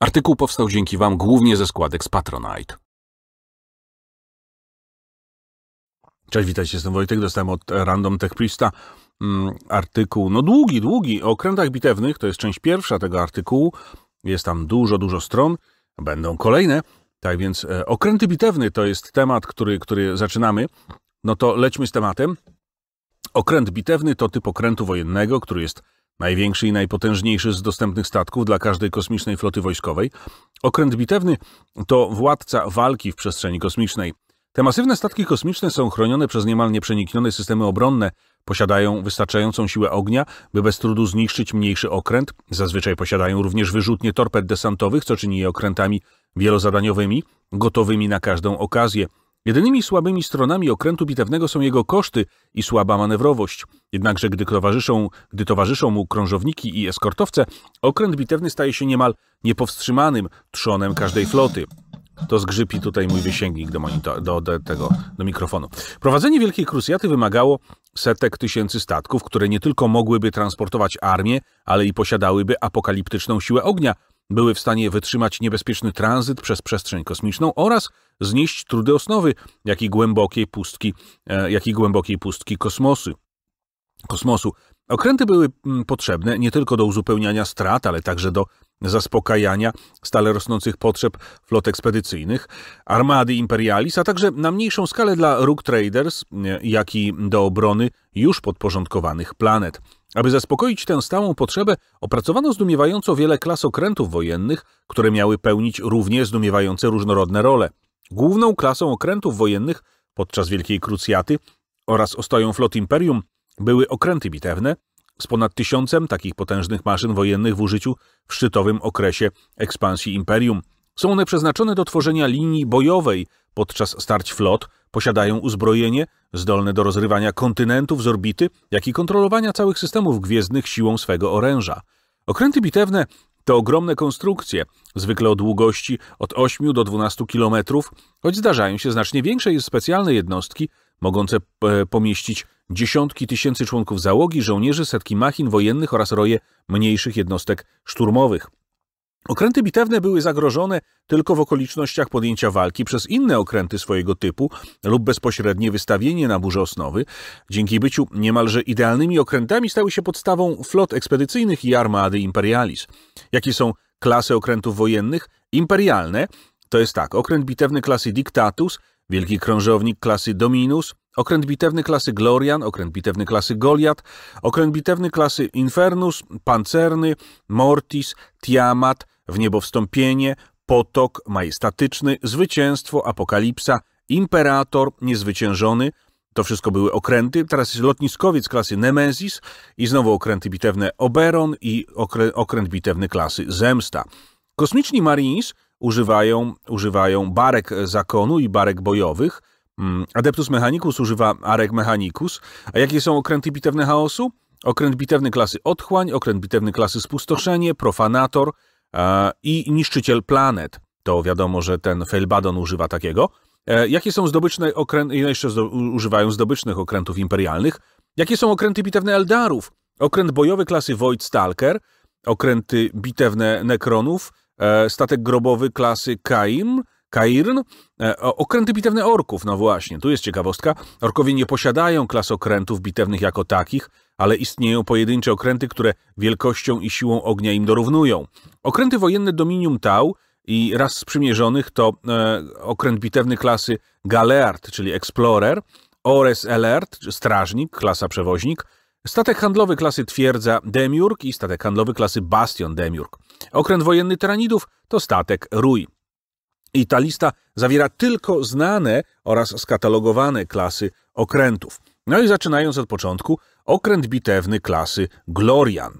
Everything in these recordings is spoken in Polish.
Artykuł powstał dzięki Wam głównie ze składek z Patronite. Cześć, witajcie, jestem Wojtek, dostałem od Random Tech Priesta mm, artykuł, no długi, długi, o okrętach bitewnych, to jest część pierwsza tego artykułu, jest tam dużo, dużo stron, będą kolejne, tak więc e, okręty bitewne to jest temat, który, który zaczynamy, no to lećmy z tematem. Okręt bitewny to typ okrętu wojennego, który jest największy i najpotężniejszy z dostępnych statków dla każdej kosmicznej floty wojskowej. Okręt bitewny to władca walki w przestrzeni kosmicznej. Te masywne statki kosmiczne są chronione przez niemal nieprzeniknione systemy obronne, posiadają wystarczającą siłę ognia, by bez trudu zniszczyć mniejszy okręt, zazwyczaj posiadają również wyrzutnie torped desantowych, co czyni je okrętami wielozadaniowymi, gotowymi na każdą okazję. Jedynymi słabymi stronami okrętu bitewnego są jego koszty i słaba manewrowość. Jednakże gdy towarzyszą, gdy towarzyszą mu krążowniki i eskortowce, okręt bitewny staje się niemal niepowstrzymanym trzonem każdej floty. To zgrzypi tutaj mój wysięgnik do, monitor, do, do, tego, do mikrofonu. Prowadzenie Wielkiej krucjaty wymagało setek tysięcy statków, które nie tylko mogłyby transportować armię, ale i posiadałyby apokaliptyczną siłę ognia – były w stanie wytrzymać niebezpieczny tranzyt przez przestrzeń kosmiczną oraz znieść trudy osnowy, jak i głębokiej pustki, e, jak i głębokiej pustki kosmosu. Okręty były mm, potrzebne nie tylko do uzupełniania strat, ale także do zaspokajania stale rosnących potrzeb flot ekspedycyjnych, armady Imperialis, a także na mniejszą skalę dla Rook Traders, e, jak i do obrony już podporządkowanych planet. Aby zaspokoić tę stałą potrzebę, opracowano zdumiewająco wiele klas okrętów wojennych, które miały pełnić równie zdumiewające różnorodne role. Główną klasą okrętów wojennych podczas Wielkiej Krucjaty oraz ostoją flot imperium były okręty bitewne z ponad tysiącem takich potężnych maszyn wojennych w użyciu w szczytowym okresie ekspansji imperium – są one przeznaczone do tworzenia linii bojowej podczas starć flot, posiadają uzbrojenie zdolne do rozrywania kontynentów z orbity, jak i kontrolowania całych systemów gwiezdnych siłą swego oręża. Okręty bitewne to ogromne konstrukcje, zwykle o długości od 8 do 12 km, choć zdarzają się znacznie większe i specjalne jednostki, mogące e, pomieścić dziesiątki tysięcy członków załogi, żołnierzy, setki machin wojennych oraz roje mniejszych jednostek szturmowych. Okręty bitewne były zagrożone tylko w okolicznościach podjęcia walki przez inne okręty swojego typu lub bezpośrednie wystawienie na burze osnowy. Dzięki byciu niemalże idealnymi okrętami stały się podstawą flot ekspedycyjnych i armady imperialis. Jakie są klasy okrętów wojennych? Imperialne to jest tak, okręt bitewny klasy Dictatus, wielki krążownik klasy Dominus, Okręt bitewny klasy Glorian, okręt bitewny klasy Goliat, okręt bitewny klasy Infernus, Pancerny, Mortis, Tiamat, Wniebowstąpienie, Potok, Majestatyczny, Zwycięstwo, Apokalipsa, Imperator, Niezwyciężony. To wszystko były okręty. Teraz jest lotniskowiec klasy Nemesis i znowu okręty bitewne Oberon i okrę okręt bitewny klasy Zemsta. Kosmiczni Marines używają, używają barek zakonu i barek bojowych – Mm, Adeptus Mechanicus używa Arek Mechanicus. A jakie są okręty bitewne chaosu? Okręt bitewny klasy Otchłań, okręt bitewny klasy Spustoszenie, Profanator e, i Niszczyciel Planet. To wiadomo, że ten Felbadon używa takiego. E, jakie są zdobyczne okręty, jeszcze zdo, używają zdobycznych okrętów imperialnych? Jakie są okręty bitewne Eldarów? Okręt bojowy klasy Void Stalker, okręty bitewne Nekronów, e, statek grobowy klasy Kaim, Kairn, e, okręty bitewne orków, no właśnie, tu jest ciekawostka. Orkowie nie posiadają klas okrętów bitewnych jako takich, ale istnieją pojedyncze okręty, które wielkością i siłą ognia im dorównują. Okręty wojenne Dominium Tau i raz sprzymierzonych to e, okręt bitewny klasy Galeard, czyli Explorer, Ores Alert, strażnik, klasa przewoźnik, Statek handlowy klasy Twierdza Demiurg i statek handlowy klasy Bastion Demiurg. Okręt wojenny Tyranidów to statek Rój. I ta lista zawiera tylko znane oraz skatalogowane klasy okrętów. No i zaczynając od początku, okręt bitewny klasy Glorian.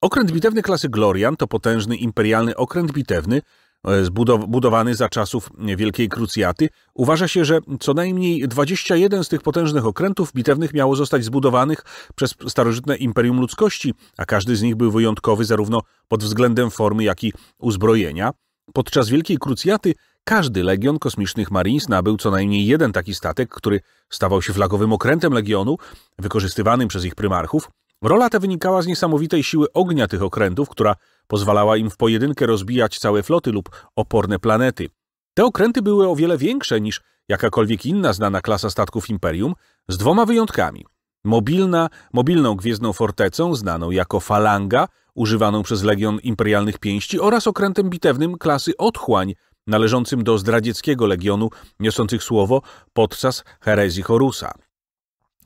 Okręt bitewny klasy Glorian to potężny imperialny okręt bitewny, e, zbudowany za czasów Wielkiej Krucjaty. Uważa się, że co najmniej 21 z tych potężnych okrętów bitewnych miało zostać zbudowanych przez starożytne Imperium Ludzkości, a każdy z nich był wyjątkowy zarówno pod względem formy, jak i uzbrojenia. Podczas Wielkiej Krucjaty każdy legion kosmicznych Marines nabył co najmniej jeden taki statek, który stawał się flagowym okrętem legionu, wykorzystywanym przez ich prymarchów. Rola ta wynikała z niesamowitej siły ognia tych okrętów, która pozwalała im w pojedynkę rozbijać całe floty lub oporne planety. Te okręty były o wiele większe niż jakakolwiek inna znana klasa statków Imperium, z dwoma wyjątkami. Mobilna, mobilną gwiezdną fortecą, znaną jako Falanga – używaną przez Legion Imperialnych Pięści oraz okrętem bitewnym klasy Otchłań, należącym do zdradzieckiego legionu, niosących słowo podczas herezji Horusa.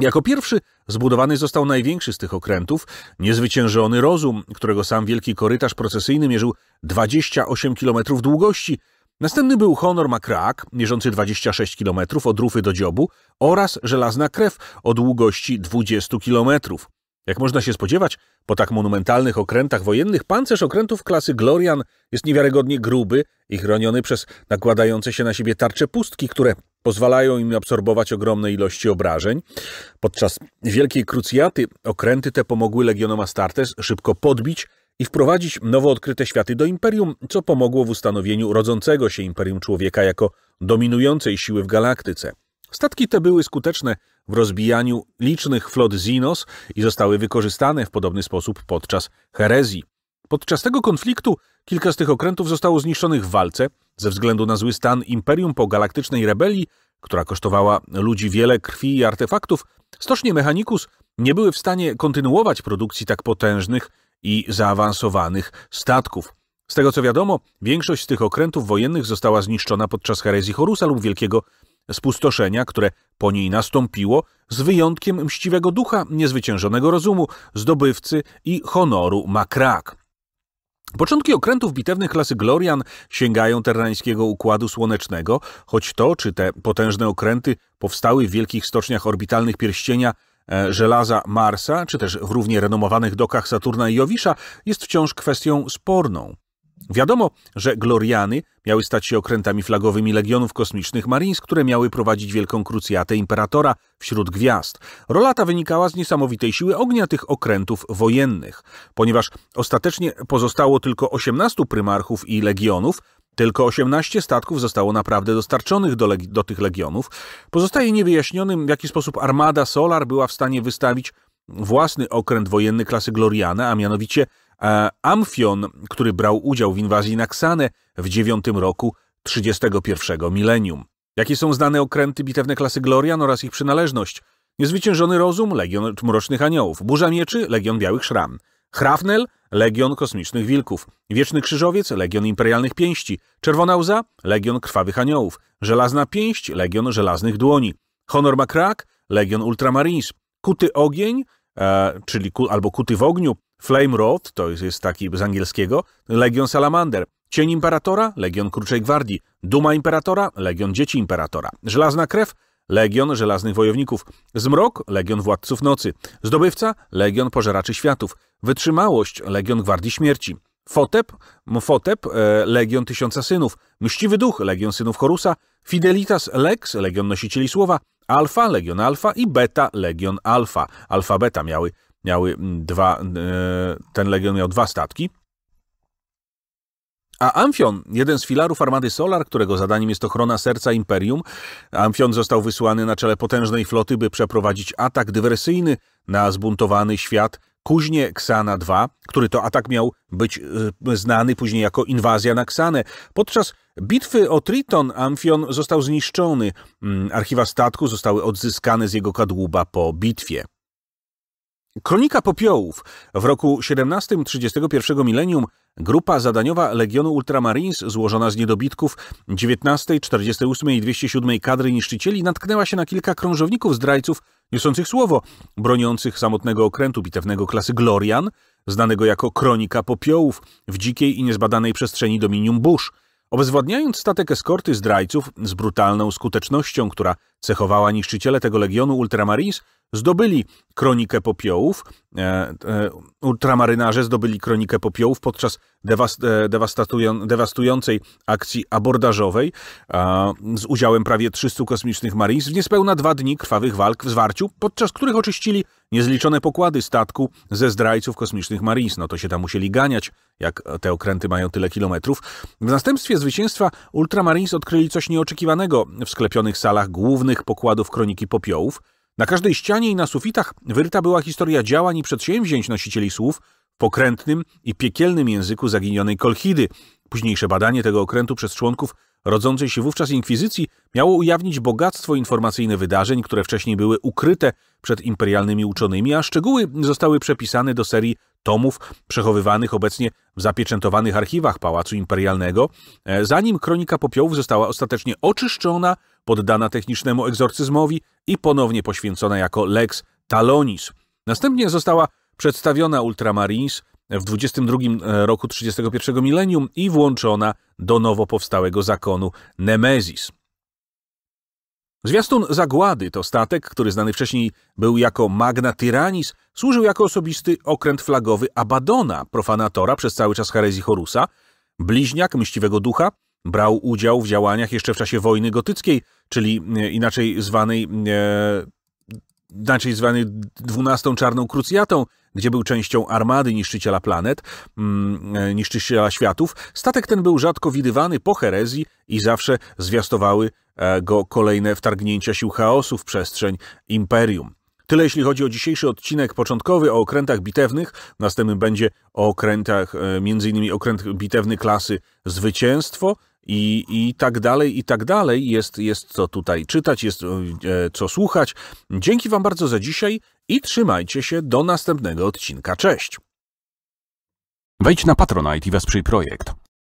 Jako pierwszy zbudowany został największy z tych okrętów, niezwyciężony rozum, którego sam wielki korytarz procesyjny mierzył 28 km długości. Następny był honor makrak, mierzący 26 km od rufy do dziobu oraz żelazna krew o długości 20 km. Jak można się spodziewać, po tak monumentalnych okrętach wojennych pancerz okrętów klasy Glorian jest niewiarygodnie gruby i chroniony przez nakładające się na siebie tarcze pustki, które pozwalają im absorbować ogromne ilości obrażeń. Podczas Wielkiej Krucjaty okręty te pomogły legionom Astartes szybko podbić i wprowadzić nowo odkryte światy do imperium, co pomogło w ustanowieniu rodzącego się imperium człowieka jako dominującej siły w galaktyce. Statki te były skuteczne w rozbijaniu licznych flot Zinos i zostały wykorzystane w podobny sposób podczas herezji. Podczas tego konfliktu kilka z tych okrętów zostało zniszczonych w walce ze względu na zły stan imperium po galaktycznej rebelii, która kosztowała ludzi wiele krwi i artefaktów. Stocznie Mechanicus nie były w stanie kontynuować produkcji tak potężnych i zaawansowanych statków. Z tego co wiadomo, większość z tych okrętów wojennych została zniszczona podczas herezji Horusa lub Wielkiego Spustoszenia, które po niej nastąpiło, z wyjątkiem mściwego ducha, niezwyciężonego rozumu, zdobywcy i honoru makrak. Początki okrętów bitewnych klasy Glorian sięgają terrańskiego układu słonecznego, choć to, czy te potężne okręty powstały w wielkich stoczniach orbitalnych pierścienia e, żelaza Marsa, czy też w równie renomowanych dokach Saturna i Jowisza, jest wciąż kwestią sporną. Wiadomo, że Gloriany miały stać się okrętami flagowymi legionów kosmicznych Marines, które miały prowadzić wielką krucjatę imperatora wśród gwiazd. Rola ta wynikała z niesamowitej siły ognia tych okrętów wojennych. Ponieważ ostatecznie pozostało tylko 18 prymarchów i legionów, tylko 18 statków zostało naprawdę dostarczonych do, do tych legionów. Pozostaje niewyjaśnionym, w jaki sposób armada Solar była w stanie wystawić własny okręt wojenny klasy Gloriana, a mianowicie a Amfion, który brał udział w inwazji na Ksanę w dziewiątym roku 31 milenium. Jakie są znane okręty bitewne klasy Glorian oraz ich przynależność? Niezwyciężony Rozum, Legion Mrocznych Aniołów, Burza Mieczy, Legion Białych Szram, Hrafnel, Legion Kosmicznych Wilków, Wieczny Krzyżowiec, Legion Imperialnych Pięści, Czerwona Łza, Legion Krwawych Aniołów, Żelazna Pięść, Legion Żelaznych Dłoni, Honor Makrak, Legion Ultramarines, Kuty Ogień, e, czyli ku, albo Kuty w Ogniu, Flame Road to jest taki z angielskiego, Legion Salamander. Cień Imperatora, Legion Kruczej Gwardii. Duma Imperatora, Legion Dzieci Imperatora. Żelazna Krew, Legion Żelaznych Wojowników. Zmrok, Legion Władców Nocy. Zdobywca, Legion Pożeraczy Światów. Wytrzymałość, Legion Gwardii Śmierci. Fotep, Mfotep, e, Legion Tysiąca Synów. Mściwy Duch, Legion Synów Horusa. Fidelitas Lex, Legion Nosicieli Słowa. Alfa, Legion Alfa i Beta, Legion Alfa. Alfa Beta miały miały mm, dwa, e, ten legion miał dwa statki. A Amfion, jeden z filarów armady Solar, którego zadaniem jest ochrona serca Imperium, Amfion został wysłany na czele potężnej floty, by przeprowadzić atak dywersyjny na zbuntowany świat Kuźnie Ksana II, który to atak miał być e, znany później jako inwazja na Ksanę. Podczas bitwy o Triton Amfion został zniszczony. Mm, archiwa statku zostały odzyskane z jego kadłuba po bitwie. Kronika Popiołów. W roku 1731 milenium grupa zadaniowa Legionu Ultramarines, złożona z niedobitków 19, 48 i 207 kadry niszczycieli, natknęła się na kilka krążowników zdrajców niosących słowo, broniących samotnego okrętu bitewnego klasy Glorian, znanego jako Kronika Popiołów, w dzikiej i niezbadanej przestrzeni Dominium Bush. Obezwładniając statek eskorty zdrajców z brutalną skutecznością, która cechowała niszczyciele tego legionu Ultramarines, zdobyli kronikę popiołów. E, e, ultramarynarze zdobyli kronikę popiołów podczas dewast, e, dewastującej akcji abordażowej z udziałem prawie 300 kosmicznych Marines w niespełna dwa dni krwawych walk w zwarciu, podczas których oczyścili niezliczone pokłady statku ze zdrajców kosmicznych Marines. No to się tam musieli ganiać, jak te okręty mają tyle kilometrów. W następstwie zwycięstwa Ultramarines odkryli coś nieoczekiwanego w sklepionych salach głównych innych pokładów Kroniki Popiołów, na każdej ścianie i na sufitach wyryta była historia działań i przedsięwzięć nosicieli słów w pokrętnym i piekielnym języku zaginionej Kolchidy. Późniejsze badanie tego okrętu przez członków rodzącej się wówczas inkwizycji miało ujawnić bogactwo informacyjne wydarzeń, które wcześniej były ukryte przed imperialnymi uczonymi, a szczegóły zostały przepisane do serii tomów przechowywanych obecnie w zapieczętowanych archiwach Pałacu Imperialnego, e, zanim Kronika Popiołów została ostatecznie oczyszczona poddana technicznemu egzorcyzmowi i ponownie poświęcona jako Lex Talonis. Następnie została przedstawiona Ultramarines w 22 e, roku 31 milenium i włączona do nowo powstałego zakonu Nemesis. Zwiastun Zagłady to statek, który znany wcześniej był jako Magna Tyrannis, służył jako osobisty okręt flagowy Abadona, profanatora przez cały czas herezji Horusa, bliźniak mściwego ducha, Brał udział w działaniach jeszcze w czasie wojny gotyckiej, czyli e, inaczej zwanej, e, inaczej zwanej 12 Czarną Krucjatą, gdzie był częścią armady niszczyciela planet, mm, e, niszczyciela światów. Statek ten był rzadko widywany po herezji i zawsze zwiastowały go kolejne wtargnięcia sił chaosu w przestrzeń imperium. Tyle jeśli chodzi o dzisiejszy odcinek początkowy o okrętach bitewnych. Następny będzie o okrętach, m.in. okręt bitewny klasy Zwycięstwo, i, i tak dalej, i tak dalej. Jest, jest co tutaj czytać, jest e, co słuchać. Dzięki Wam bardzo za dzisiaj i trzymajcie się do następnego odcinka. Cześć! Wejdź na Patronite i wesprzyj projekt.